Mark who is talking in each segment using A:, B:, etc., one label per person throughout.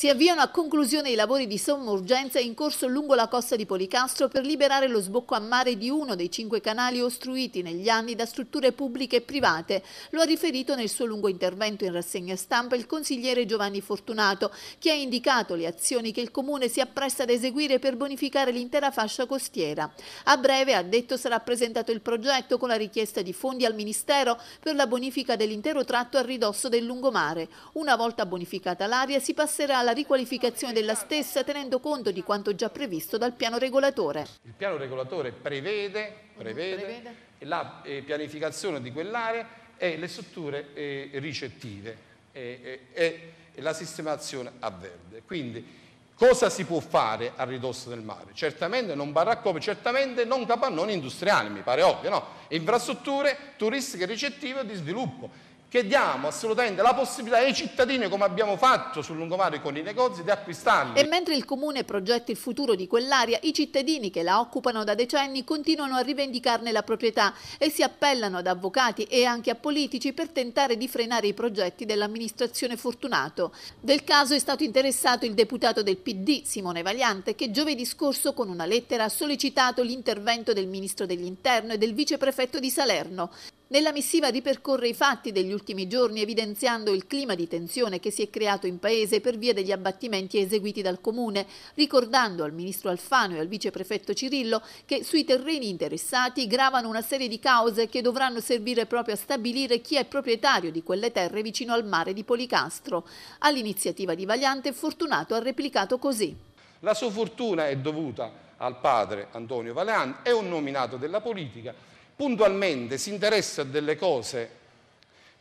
A: Si avviano a conclusione i lavori di somma urgenza in corso lungo la costa di Policastro per liberare lo sbocco a mare di uno dei cinque canali ostruiti negli anni da strutture pubbliche e private. Lo ha riferito nel suo lungo intervento in rassegna stampa il consigliere Giovanni Fortunato, che ha indicato le azioni che il Comune si appresta ad eseguire per bonificare l'intera fascia costiera. A breve, ha detto, sarà presentato il progetto con la richiesta di fondi al Ministero per la bonifica dell'intero tratto a ridosso del lungomare. Una volta bonificata l'area si passerà alla alla riqualificazione della stessa tenendo conto di quanto già previsto dal piano regolatore.
B: Il piano regolatore prevede, prevede, prevede. la eh, pianificazione di quell'area e le strutture eh, ricettive e, e, e la sistemazione a verde. Quindi cosa si può fare a ridosso del mare? Certamente non baraccopoli, certamente non capannoni industriali, mi pare ovvio, no? Infrastrutture turistiche ricettive di sviluppo che diamo assolutamente la possibilità ai cittadini, come abbiamo fatto sul lungomare con i negozi, di acquistarli. E
A: mentre il Comune progetta il futuro di quell'area, i cittadini che la occupano da decenni continuano a rivendicarne la proprietà e si appellano ad avvocati e anche a politici per tentare di frenare i progetti dell'amministrazione Fortunato. Del caso è stato interessato il deputato del PD, Simone Valiante, che giovedì scorso con una lettera ha sollecitato l'intervento del Ministro dell'Interno e del Viceprefetto di Salerno. Nella missiva ripercorre i fatti degli ultimi giorni evidenziando il clima di tensione che si è creato in paese per via degli abbattimenti eseguiti dal comune, ricordando al ministro Alfano e al viceprefetto Cirillo che sui terreni interessati gravano una serie di cause che dovranno servire proprio a stabilire chi è proprietario di quelle terre vicino al mare di Policastro. All'iniziativa di Vagliante Fortunato ha replicato così.
B: La sua fortuna è dovuta al padre Antonio Valean, è un nominato della politica puntualmente si interessa delle cose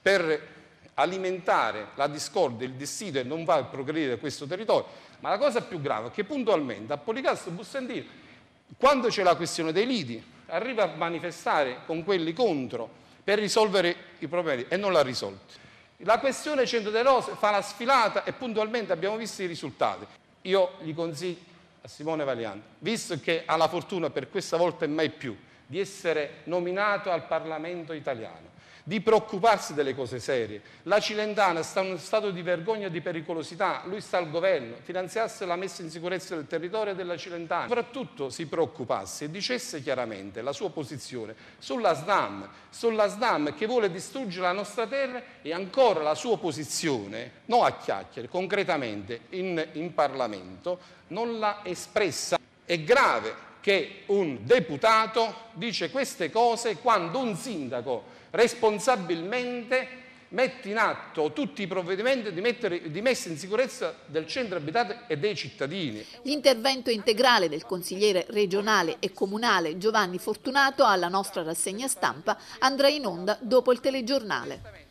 B: per alimentare la discordia, il dissidio e non far progredire questo territorio. Ma la cosa più grave è che puntualmente a Policastro Bussentino, quando c'è la questione dei lidi, arriva a manifestare con quelli contro per risolvere i problemi e non l'ha risolto. La questione Centro delle Rose fa la sfilata e puntualmente abbiamo visto i risultati. Io gli consiglio a Simone Valianti, visto che ha la fortuna per questa volta e mai più di essere nominato al Parlamento italiano, di preoccuparsi delle cose serie. La Cilentana sta in uno stato di vergogna e di pericolosità, lui sta al governo, finanziasse la messa in sicurezza del territorio della Cilentana, soprattutto si preoccupasse e dicesse chiaramente la sua posizione sulla SNAM, sulla SNAM che vuole distruggere la nostra terra e ancora la sua posizione, no a chiacchiere, concretamente in, in Parlamento, non l'ha espressa. È grave che un deputato dice queste cose quando un sindaco responsabilmente mette in atto tutti i provvedimenti di, mettere, di, messa in sicurezza del centro abitato e dei cittadini.
A: L'intervento integrale del consigliere regionale e comunale Giovanni Fortunato alla nostra rassegna stampa andrà in onda dopo il telegiornale.